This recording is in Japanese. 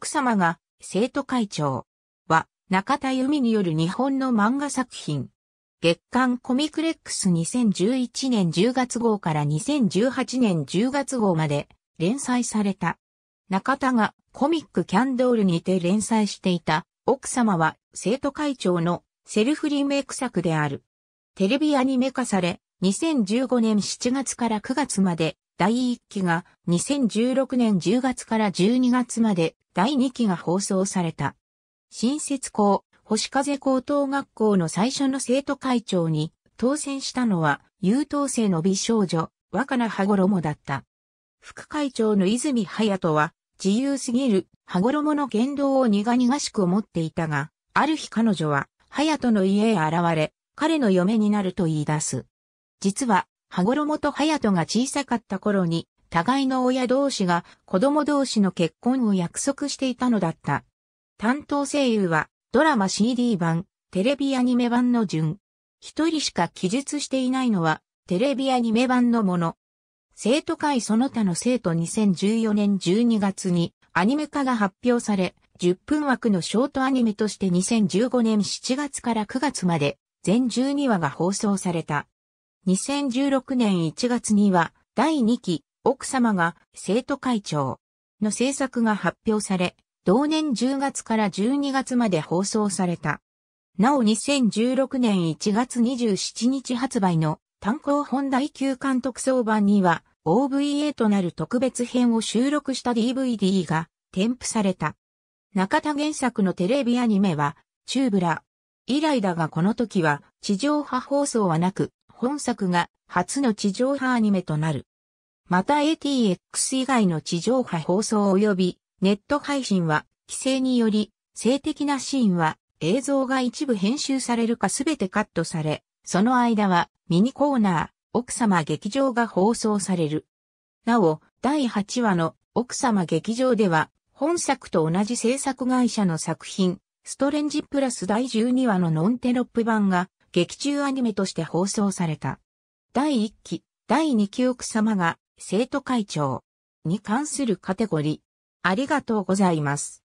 奥様が生徒会長は中田由美による日本の漫画作品。月刊コミクレックス2011年10月号から2018年10月号まで連載された。中田がコミックキャンドールにて連載していた奥様は生徒会長のセルフリメイク作である。テレビアニメ化され、2015年7月から9月まで第1期が2016年10月から12月まで第2期が放送された。新設校、星風高等学校の最初の生徒会長に当選したのは優等生の美少女、若菜羽衣だった。副会長の泉隼人は自由すぎる羽衣の言動を苦々しく思っていたが、ある日彼女は隼人の家へ現れ、彼の嫁になると言い出す。実は、羽衣と隼人が小さかった頃に互いの親同士が子供同士の結婚を約束していたのだった。担当声優はドラマ CD 版、テレビアニメ版の順。一人しか記述していないのはテレビアニメ版のもの。生徒会その他の生徒2014年12月にアニメ化が発表され、10分枠のショートアニメとして2015年7月から9月まで全12話が放送された。2016年1月には第2期奥様が生徒会長の制作が発表され、同年10月から12月まで放送された。なお2016年1月27日発売の単行本第9巻特装版には OVA となる特別編を収録した DVD が添付された。中田原作のテレビアニメはチューブラ以来だがこの時は地上波放送はなく本作が初の地上波アニメとなる。また ATX 以外の地上波放送及びネット配信は規制により性的なシーンは映像が一部編集されるかすべてカットされ、その間はミニコーナー、奥様劇場が放送される。なお、第8話の奥様劇場では、本作と同じ制作会社の作品、ストレンジプラス第12話のノンテロップ版が劇中アニメとして放送された。第1期、第2期奥様が生徒会長に関するカテゴリー。ありがとうございます。